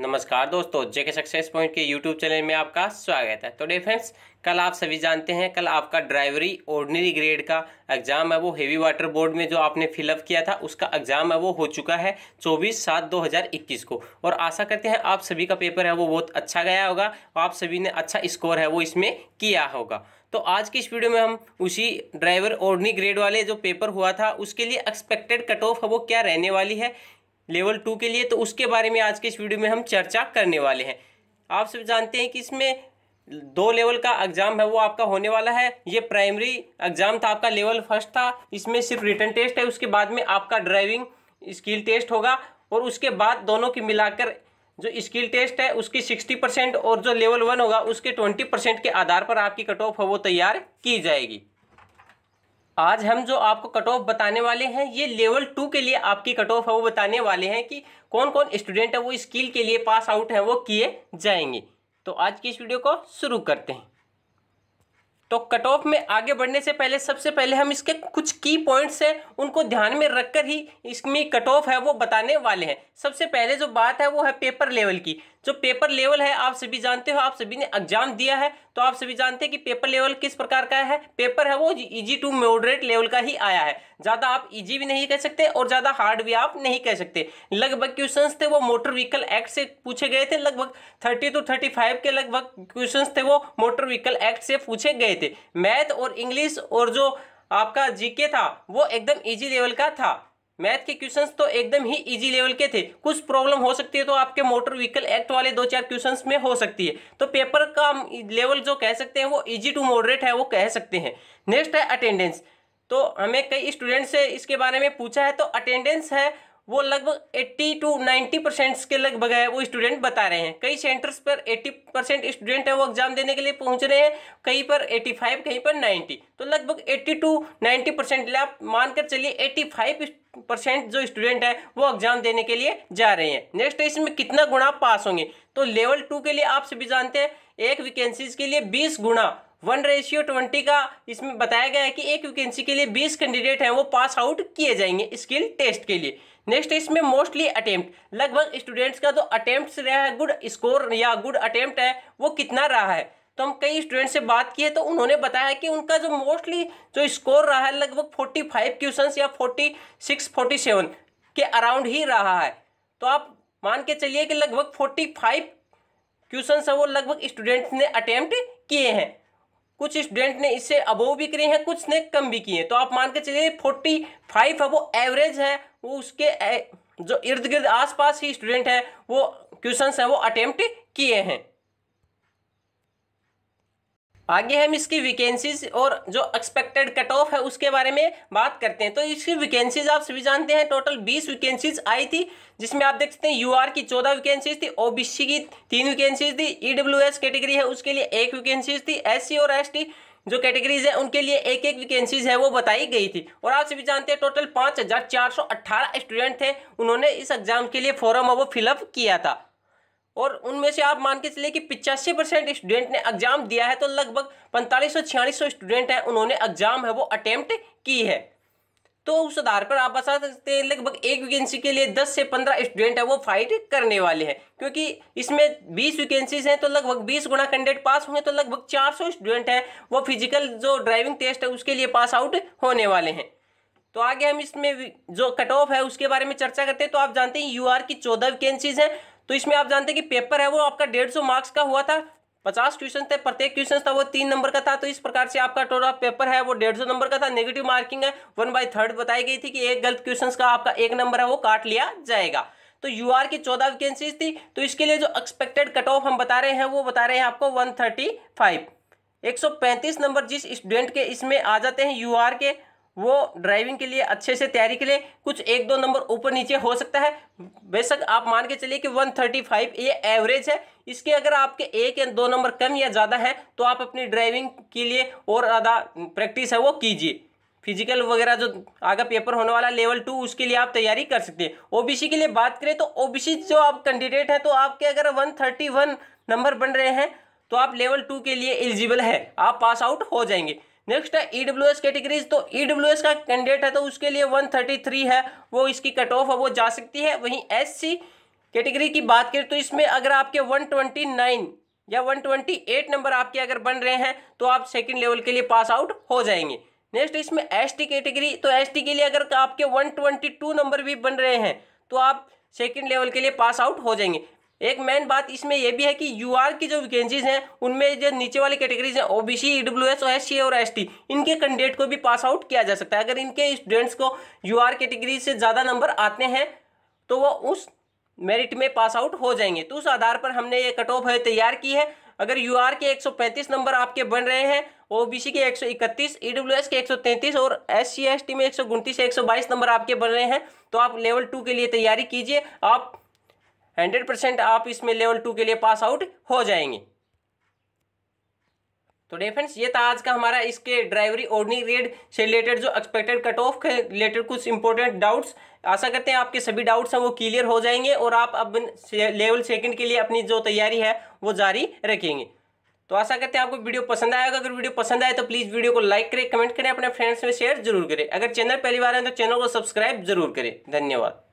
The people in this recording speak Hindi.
नमस्कार दोस्तों जेके सक्सेस पॉइंट के यूट्यूब चैनल में आपका स्वागत है तो डे फ्रेंड्स कल आप सभी जानते हैं कल आपका ड्राइवरी ऑर्डनरी ग्रेड का एग्ज़ाम है वो हेवी वाटर बोर्ड में जो आपने फिलअप किया था उसका एग्ज़ाम है वो हो चुका है 24 सात 2021 को और आशा करते हैं आप सभी का पेपर है वो बहुत अच्छा गया होगा आप सभी ने अच्छा स्कोर है वो इसमें किया होगा तो आज की इस वीडियो में हम उसी ड्राइवर ऑर्डनी ग्रेड वाले जो पेपर हुआ था उसके लिए एक्सपेक्टेड कट ऑफ है वो क्या रहने वाली है लेवल टू के लिए तो उसके बारे में आज के इस वीडियो में हम चर्चा करने वाले हैं आप सब जानते हैं कि इसमें दो लेवल का एग्ज़ाम है वो आपका होने वाला है ये प्राइमरी एग्ज़ाम था आपका लेवल फर्स्ट था इसमें सिर्फ रिटर्न टेस्ट है उसके बाद में आपका ड्राइविंग स्किल टेस्ट होगा और उसके बाद दोनों की मिलाकर जो स्किल टेस्ट है उसकी सिक्सटी परसेंट और जो लेवल वन होगा उसके ट्वेंटी परसेंट के आधार पर आपकी कट ऑफ है वो तैयार की जाएगी आज हम जो आपको कट ऑफ बताने वाले हैं ये लेवल टू के लिए आपकी कट ऑफ है वो बताने वाले हैं कि कौन कौन स्टूडेंट है वो स्किल के लिए पास आउट है वो किए जाएंगे तो आज की इस वीडियो को शुरू करते हैं तो कट ऑफ में आगे बढ़ने से पहले सबसे पहले हम इसके कुछ की पॉइंट्स हैं उनको ध्यान में रखकर ही इसमें कट ऑफ है वो बताने वाले हैं सबसे पहले जो बात है वो है पेपर लेवल की जो पेपर लेवल है आप सभी जानते हो आप सभी ने एग्जाम दिया है तो आप सभी जानते हैं कि पेपर लेवल किस प्रकार का है पेपर है वो इजी टू मॉडरेट लेवल का ही आया है ज़्यादा आप इजी भी नहीं कह सकते और ज़्यादा हार्ड भी आप नहीं कह सकते लगभग क्वेश्चन थे वो मोटर व्हीकल एक्ट से पूछे गए थे लगभग थर्टी टू थर्टी फाइव के लगभग क्वेश्चन थे वो मोटर व्हीकल एक्ट से पूछे गए थे मैथ और इंग्लिश और जो आपका जीके था वो एकदम इजी लेवल का था मैथ के क्वेश्चंस तो एकदम ही इजी लेवल के थे कुछ प्रॉब्लम हो सकती है तो आपके मोटर व्हीकल एक्ट वाले दो चार क्वेश्चंस में हो सकती है तो पेपर का लेवल जो कह सकते हैं वो इजी टू मॉडरेट है वो कह सकते हैं नेक्स्ट है अटेंडेंस तो हमें कई स्टूडेंट से इसके बारे में पूछा है तो अटेंडेंस है वो लगभग 80 टू 90 परसेंट के लगभग है वो स्टूडेंट बता रहे हैं कई सेंटर्स पर 80 परसेंट स्टूडेंट है वो एग्जाम देने के लिए पहुंच रहे हैं कहीं पर 85 कहीं पर 90 तो लगभग 80 टू 90 परसेंट आप मानकर चलिए 85 परसेंट जो स्टूडेंट है वो एग्जाम देने के लिए जा रहे हैं नेक्स्ट इसमें कितना गुणा पास होंगे तो लेवल टू के लिए आप सभी जानते हैं एक वैकेंसीज के लिए बीस गुणा वन रेशियो ट्वेंटी का इसमें बताया गया है कि एक वैकेंसी के लिए बीस कैंडिडेट हैं वो पास आउट किए जाएंगे स्किल टेस्ट के लिए नेक्स्ट इसमें मोस्टली अटेम्प्ट लगभग स्टूडेंट्स का जो अटेम्प्ट रहा है गुड स्कोर या गुड अटेम्प्ट है वो कितना रहा है तो हम कई स्टूडेंट से बात किए तो उन्होंने बताया कि उनका जो मोस्टली जो स्कोर रहा है लगभग फोर्टी फाइव क्वेश्चन या फोर्टी सिक्स फोर्टी सेवन के अराउंड ही रहा है तो आप मान के चलिए कि लगभग फोर्टी फाइव क्वेश्चन वो लगभग स्टूडेंट्स ने अटैम्प्ट किए हैं कुछ स्टूडेंट ने इससे अबोव भी किए हैं कुछ ने कम भी किए हैं तो आप मान के चलिए फोर्टी फाइव है वो एवरेज है वो उसके जो इर्द गिर्द आसपास ही स्टूडेंट है वो क्वेश्चंस हैं वो अटेम्प्ट किए हैं आगे हम इसकी वैकेंसीज और जो एक्सपेक्टेड कट ऑफ है उसके बारे में बात करते हैं तो इसकी वैकेंसीज आप सभी जानते हैं टोटल बीस वैकेंसीज आई थी जिसमें आप देख सकते हैं यू की चौदह वैकेंसीज थी ओ की तीन वैकेंसीज थी ई e कैटेगरी है उसके लिए एक वैकेंसीज थी एस और एस जो कैटेगरीज है उनके लिए एक एक वैकेंसीज है वो बताई गई थी और आप सभी जानते हैं टोटल पाँच हज़ार चार सौ अट्ठारह स्टूडेंट थे उन्होंने इस एग्जाम के लिए फॉरम वो फिलअप किया था और उनमें से आप मान के चलिए कि पिचासी परसेंट स्टूडेंट ने एग्जाम दिया है तो लगभग पैंतालीस सौ छियालीस सौ स्टूडेंट हैं उन्होंने एग्जाम है वो अटैम्प्ट की है तो उस आधार पर आप बता सकते हैं लगभग एक वैकेंसी के लिए 10 से 15 स्टूडेंट है वो फाइट करने वाले हैं क्योंकि इसमें 20 वैकेंसीज हैं तो लगभग 20 गुना कैंडिडेट पास होंगे तो लगभग 400 स्टूडेंट हैं वो फिजिकल जो ड्राइविंग टेस्ट है उसके लिए पास आउट होने वाले हैं तो आगे हम इसमें जो कट ऑफ है उसके बारे में चर्चा करते हैं तो आप जानते हैं यू की चौदह वैकेंसीज हैं तो इसमें आप जानते हैं कि पेपर है वो आपका डेढ़ सौ मार्क्स का हुआ था पचास क्वेश्चन थे प्रत्येक क्वेश्चन था वो तीन नंबर का था तो इस प्रकार से आपका टोटल पेपर है वो डेढ़ सौ नंबर का था नेगेटिव मार्किंग है वन बाई थर्ड बताई गई थी कि एक गलत क्वेश्चन का आपका एक नंबर है वो काट लिया जाएगा तो यू आर की चौदह वैकेंसीज थी तो इसके लिए जो एक्सपेक्टेड कट ऑफ हम बता रहे हैं वो बता रहे हैं आपको वन थर्टी फाइव एक सौ पैंतीस नंबर जिस स्टूडेंट के इसमें आ जाते हैं यू आर के वो ड्राइविंग के लिए अच्छे से तैयारी के लिए कुछ एक दो नंबर ऊपर नीचे हो सकता है बेशक आप मान के चलिए कि 135 ये एवरेज है इसके अगर आपके एक या दो नंबर कम या ज़्यादा है तो आप अपनी ड्राइविंग के लिए और ज़्यादा प्रैक्टिस है वो कीजिए फिजिकल वगैरह जो आगे पेपर होने वाला लेवल टू उसके लिए आप तैयारी कर सकते हैं ओबीसी के लिए बात करें तो ओबीसी जो आप कैंडिडेट हैं तो आपके अगर 131 नंबर बन रहे हैं तो आप लेवल टू के लिए एलिजिबल है आप पास आउट हो जाएंगे नेक्स्ट है ईडब्ल्यू e कैटेगरीज तो ईडब्ल्यू e का कैंडिडेट है तो उसके लिए 133 है वो इसकी कट ऑफ है वो जा सकती है वहीं एस सी कैटेगरी की बात करें तो इसमें अगर आपके 129 या 128 नंबर आपके अगर बन रहे हैं तो आप सेकंड लेवल के लिए पास आउट हो जाएंगे नेक्स्ट इसमें एस टी कैटेगरी तो एस टी के लिए अगर आपके टू नंबर भी बन रहे हैं तो आप सेकेंड लेवल के लिए पास आउट हो जाएंगे एक मेन बात इसमें यह भी है कि आर की जो वैकेंसीज हैं उनमें जो नीचे वाली कैटेगरीज हैं ओबीसी ईडब्ल्यूएस सी और एसटी इनके कैंडिडेट को भी पास आउट किया जा सकता है अगर इनके स्टूडेंट्स को आर कैटेगरी से ज़्यादा नंबर आते हैं तो वो उस मेरिट में पास आउट हो जाएंगे तो उस आधार पर हमने ये कट ऑफ है तैयार की है अगर यू आर के एक नंबर आपके बन रहे हैं ओ के 131, ईडब्ल्यूएस e के 133 और एस सी एस टी में एक सौ से 122 नंबर आपके बन रहे हैं तो आप लेवल टू के लिए तैयारी कीजिए आप हंड्रेड परसेंट आप इसमें लेवल टू के लिए पास आउट हो जाएंगे तो डेफेंस ये था आज का हमारा इसके ड्राइवरी ऑर्डनी रेड से रिलेटेड जो एक्सपेक्टेड कट ऑफ के रिलेटेड कुछ इंपॉर्टेंट डाउट्स आशा करते हैं आपके सभी डाउट्स हैं वो क्लियर हो जाएंगे और आप अब लेवल सेकंड के लिए अपनी जो तैयारी है वो जारी रखेंगे तो आशा करते हैं आपको वीडियो पसंद आएगा अगर वीडियो पसंद आए तो प्लीज़ वीडियो को लाइक करें कमेंट करें अपने फ्रेंड्स में शेयर जरूर करें अगर चैनल पहली बार है तो चैनल को सब्सक्राइब जरूर करें धन्यवाद